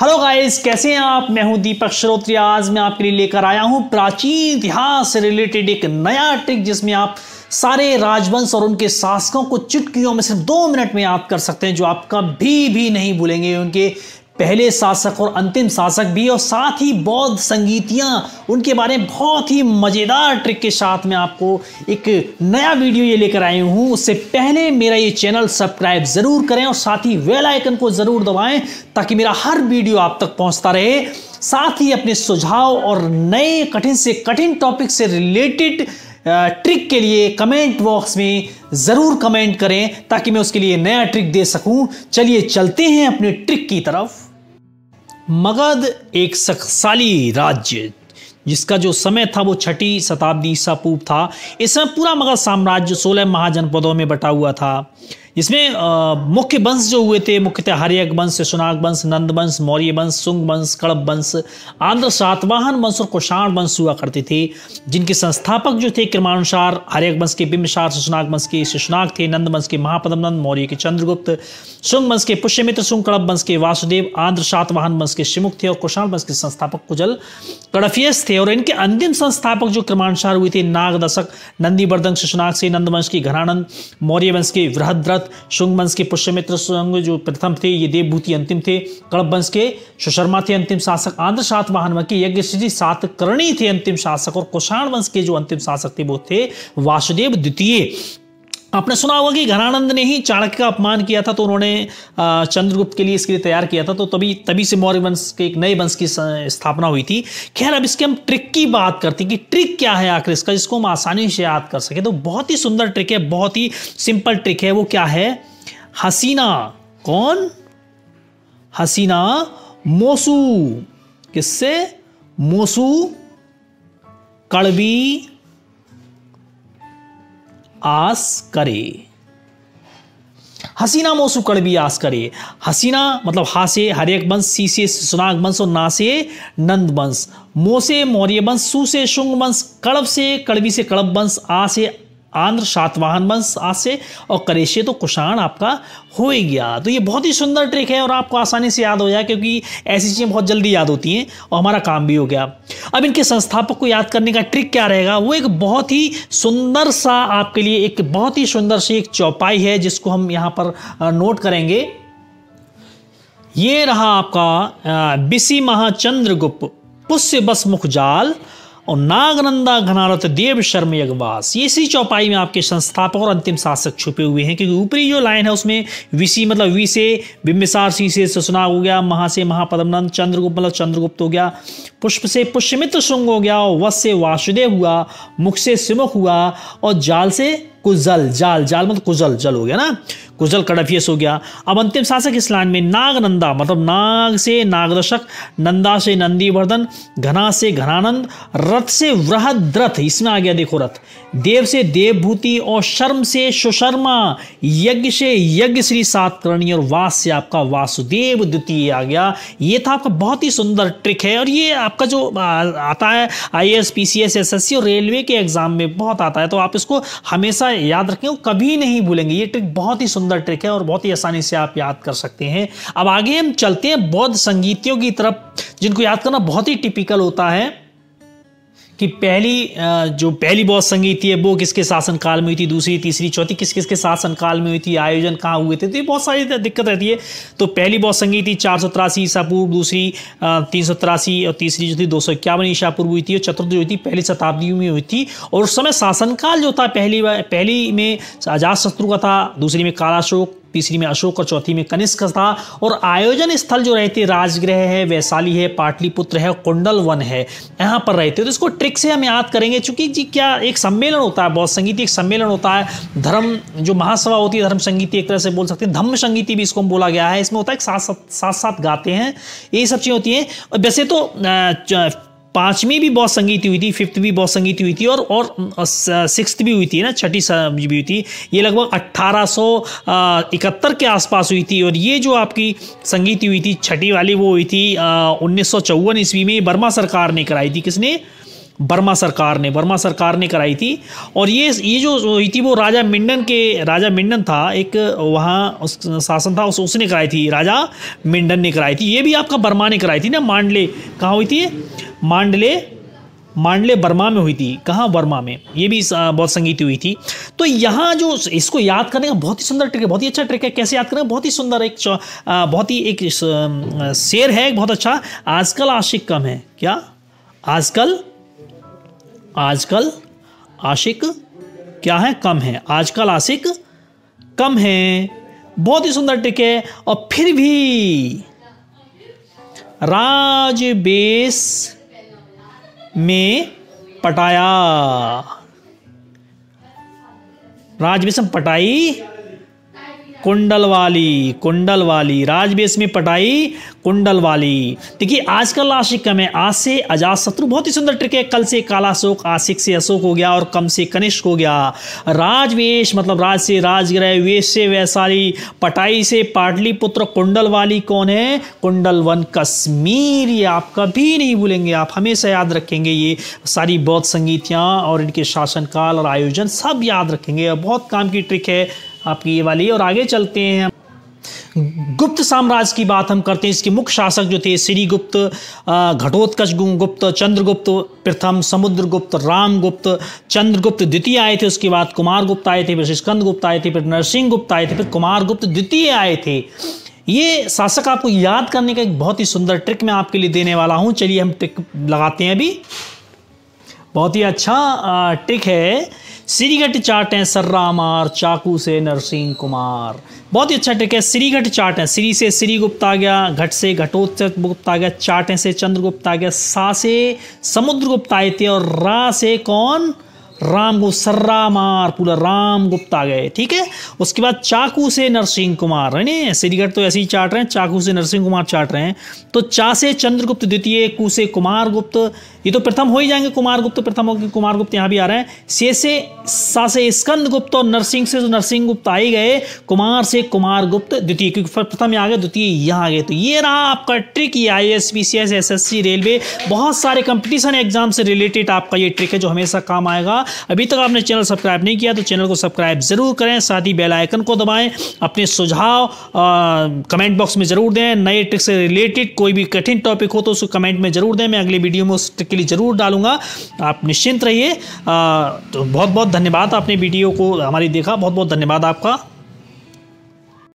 hello guys कैसे हैं आप मैं हूं दीपक श्रोत्री आज मैं आपके लिए लेकर आया हूं प्राचीन इतिहास से रिलेटेड एक नया ट्रिक जिसमें आप सारे राजवंश और उनके शासकों को चुटकियों में सिर्फ दो मिनट में याद कर सकते हैं जो आप कभी भी नहीं भूलेंगे उनके पहले शासक और अंतिम शासक भी और साथ ही बौद्ध संगीतियाँ उनके बारे में बहुत ही मज़ेदार ट्रिक के साथ मैं आपको एक नया वीडियो ये लेकर आया हूँ उससे पहले मेरा ये चैनल सब्सक्राइब ज़रूर करें और साथ ही वेल आइकन को ज़रूर दबाएं ताकि मेरा हर वीडियो आप तक पहुँचता रहे साथ ही अपने सुझाव और नए कठिन से कठिन टॉपिक से रिलेटेड ट्रिक के लिए कमेंट बॉक्स में ज़रूर कमेंट करें ताकि मैं उसके लिए नया ट्रिक दे सकूं चलिए चलते हैं अपने ट्रिक की तरफ मगध एक शक्तिशाली राज्य जिसका जो समय था वो छठी शताब्दी ईसा पूर्व था इसमें पूरा मगध साम्राज्य सोलह महाजनपदों में बटा हुआ था इसमें मुख्य वंश जो हुए थे मुख्यतः हरियक वंश सुनाग वंश नंद वंश मौर्य वंश सुंग वंश कड़प वंश आंध्र सातवाहन वंश और कुषाण वंश हुआ करते थे जिनके संस्थापक जो थे क्रमानुसार हरियक वंश के बिम्बसार सुषनाग वंश के शिशुनाग थे नंद वंश के महापदम नंद मौर्य के चंद्रगुप्त सुंग वंश के पुष्यमित्र सुंग कड़प वंश के वासुदेव आंध्र सातवाहन वंश के शिमुख थे और कुषाण वंश के संस्थापक कुजल कड़फियस थे और इनके अंतिम संस्थापक जो क्रमानुसार हुए थे नागदशक नंदीवर्धन शिशुनाग से नंद वंश की घरानंद मौर्य वंश के वृहद्रथ भरत शुंग वंश के पुष्यमित्र शुंग जो प्रथम थे ये देवभूति अंतिम थे कड़प वंश के सुशर्मा थे अंतिम शासक आंध्र सात वाहन के यज्ञ सात करणी थे अंतिम शासक और कुषाण वंश के जो अंतिम शासक थे वो थे वासुदेव द्वितीय आपने सुना होगा कि घनानंद ने ही चाणक्य का अपमान किया था तो उन्होंने चंद्रगुप्त के लिए इसके लिए तैयार किया था तो तभी तभी से मौर्य वंश के एक नए वंश की स्थापना हुई थी खैर अब इसके हम ट्रिक की बात करते हैं कि ट्रिक क्या है आखिर इसका जिसको हम आसानी से याद कर सके तो बहुत ही सुंदर ट्रिक है बहुत ही सिंपल ट्रिक है वो क्या है हसीना कौन हसीना मोसू किससे मोसू कड़वी आस करे हसीना मोसु कड़वी आस करे हसीना मतलब हासे हरेक वंश सी से सुनाग वंश और ना से नंद वंश मोसे मौर्य वंश सू से शुंग वंश कड़ब से कड़बी से कड़ब वंश आ से आंध्र सातवाहन वंश आज से और करेशे तो कुषाण आपका हो ही गया तो ये बहुत ही सुंदर ट्रिक है और आपको आसानी से याद हो जाए क्योंकि ऐसी चीज़ें बहुत जल्दी याद होती हैं और हमारा काम भी हो गया अब इनके संस्थापक को याद करने का ट्रिक क्या रहेगा वो एक बहुत ही सुंदर सा आपके लिए एक बहुत ही सुंदर सी एक चौपाई है जिसको हम यहाँ पर नोट करेंगे ये रहा आपका बिसी महाचंद्र गुप्त पुष्य बस मुखजाल और नागनंदा घनारत देव शर्म यगवास ये इसी चौपाई में आपके संस्थापक और अंतिम शासक छुपे हुए हैं क्योंकि ऊपरी जो लाइन है उसमें विसी मतलब वी से बिम्बिसार सी से सुसनाग हो गया महा से महापदमनंद चंद्रगुप्त मतलब चंद्रगुप्त हो गया पुष्प से पुष्यमित्र शुंग हो गया और वस से वासुदेव हुआ मुख से सिमुख हुआ और जाल से कुजल जाल जाल मतलब कुजल जल हो गया ना कुजल कडफियस हो गया अब अंतिम शासक इस लाइन में नंदा मतलब नाग से नागदशक नंदा से नंदीवर्धन घना से घनानंद रथ से वृहद्रथ इसमें आ गया देखो रथ देव से देवभूति और शर्म से सुशर्मा यज्ञ से यज्ञ श्री सात करणी और वास से आपका वासुदेव द्वितीय आ गया ये था आपका बहुत ही सुंदर ट्रिक है और ये आपका जो आता है I S P C S S S C और रेलवे के एग्जाम में बहुत आता है तो आप इसको हमेशा याद रखें कभी नहीं भूलेंगे ये ट्रिक बहुत ही सुंदर ट्रिक है और बहुत ही आसानी से आप याद कर सकते हैं अब आगे हम चलते हैं बौद्ध संगीतियों की तरफ जिनको याद करना बहुत ही टिपिकल होता है कि पहली जो पहली बौद्ध संगीत थी वो किसके शासनकाल में हुई थी दूसरी तीसरी चौथी किस किसके शासनकाल में हुई थी आयोजन कहाँ हुए थे तो ये बहुत सारी दिक्कत रहती है तो पहली बौद्ध संगीत थी चार सौ तिरासी ईसा पूर्व दूसरी तीन सौ तिरासी और तीसरी जो थी दो सौ इक्यावन ईसा पूर्व हुई थी और चतुर्थ जो थी पहली शताब्दी में हुई थी और उस समय शासनकाल जो था पहली पहली में अजात शत्रु का था दूसरी में कालाशोक तीसरी में अशोक और चौथी में कनिष्क था और आयोजन स्थल जो रहते राजगृह है वैशाली है पाटलिपुत्र है कुंडल वन है यहाँ पर रहते तो इसको ट्रिक से हम याद करेंगे चूंकि जी क्या एक सम्मेलन होता है बौद्ध संगीत एक सम्मेलन होता है धर्म जो महासभा होती है धर्म संगीति एक तरह से बोल सकते हैं धम्म संगीति भी इसको बोला गया है इसमें होता है साथ साथ साथ साथ गाते हैं यही सब चीज़ें होती हैं वैसे तो पांचवी भी बहुत संगीत हुई थी फिफ्थ भी बहुत संगीत हुई थी और और सिक्स्थ भी हुई थी ना छठी भी हुई थी ये लगभग अट्ठारह इकहत्तर के आसपास हुई थी और ये जो आपकी संगीत हुई थी छठी वाली वो हुई थी उन्नीस ईस्वी में बर्मा सरकार ने कराई थी किसने बर्मा सरकार ने बर्मा सरकार ने कराई थी और ये ये जो हुई थी वो राजा मिंडन के राजा मिंडन था एक वहाँ उस शासन था उस उसने कराई थी राजा मिंडन ने कराई थी ये भी आपका बर्मा ने कराई थी ना मांडले कहाँ हुई थी मांडले मांडले बर्मा में हुई थी कहाँ बर्मा में ये भी बहुत संगीत हुई थी तो यहाँ जो इसको याद करने का बहुत ही सुंदर ट्रिक है बहुत ही अच्छा ट्रिक है कैसे याद करना बहुत ही सुंदर एक बहुत ही एक शेर है बहुत अच्छा आजकल आशिक कम है क्या आजकल आजकल आशिक क्या है कम है आजकल आशिक कम है बहुत ही सुंदर ट्रिक है और फिर भी राज बेस में पटाया राजविषम पटाई कुंडल वाली कुंडल वाली राजवेश में पटाई कुंडल वाली देखिए आजकल आशिक कम है आज से अजात शत्रु बहुत ही सुंदर ट्रिक है कल से कालाशोक आशिक से अशोक हो गया और कम से कनिष्क हो गया राजवेश मतलब राज से राजग्रह वेश से वैशाली पटाई से पाटलिपुत्र कुंडल वाली कौन है कुंडल वन कश्मीर ये आप कभी नहीं भूलेंगे आप हमेशा याद रखेंगे ये सारी बौद्ध संगीतियाँ और इनके शासनकाल और आयोजन सब याद रखेंगे बहुत काम की ट्रिक है आपकी ये वाली और आगे चलते हैं गुप्त साम्राज्य की बात हम करते हैं इसके मुख्य शासक जो थे श्रीगुप्त घटोत्कच गुप्त चंद्रगुप्त प्रथम समुद्रगुप्त रामगुप्त चंद्रगुप्त द्वितीय आए थे उसके बाद कुमार गुप्त आए थे फिर स्कंद गुप्त आए थे फिर नरसिंह गुप्त आए थे फिर कुमार गुप्त द्वितीय आए थे ये शासक आपको याद करने का एक बहुत ही सुंदर ट्रिक मैं आपके लिए देने वाला हूँ चलिए हम ट्रिक लगाते हैं अभी बहुत ही अच्छा ट्रिक है सीरीगट चाट हैं सर्रामार चाकू से नरसिंह कुमार बहुत ही अच्छा ट्रिक है श्रीघट चाट है श्री से श्री गुप्त आ गया घट से घटोत्तक गुप्त आ गया चार्ट से चंद्रगुप्त आ गया सा से समुद्र गुप्त आए थे और रा से कौन राम को सर्राम मार पूरा राम गुप्ता गए ठीक है उसके बाद चाकू से नरसिंह कुमार है ना श्रीगढ़ तो ऐसे ही चाट रहे हैं चाकू से नरसिंह कुमार चाट रहे हैं तो चा से चंद्रगुप्त द्वितीय कु से कुमार गुप्त ये तो प्रथम हो ही जाएंगे कुमार गुप्त प्रथम हो कुमार गुप्त यहाँ भी आ रहे हैं से से सा से स्कंद गुप्त और नरसिंह से जो तो नरसिंह गुप्त आ ही गए कुमार से कुमार गुप्त द्वितीय क्योंकि प्रथम यहाँ गए द्वितीय यहाँ आ गए तो ये रहा आपका ट्रिक ये I S P C S S S C railway बहुत सारे कंपटीशन एग्जाम से रिलेटेड आपका ये ट्रिक है जो हमेशा काम आएगा अभी तक आपने चैनल सब्सक्राइब नहीं किया तो चैनल को सब्सक्राइब ज़रूर करें साथ ही बेलाइकन को दबाएँ अपने सुझाव कमेंट बॉक्स में ज़रूर दें नए ट्रिक से रिलेटेड कोई भी कठिन टॉपिक हो तो उसको कमेंट में ज़रूर दें मैं अगले वीडियो में उस ट्रिक के लिए ज़रूर डालूंगा आप निश्चिंत रहिए तो बहुत बहुत धन्यवाद आपने वीडियो को हमारी देखा बहुत बहुत धन्यवाद आपका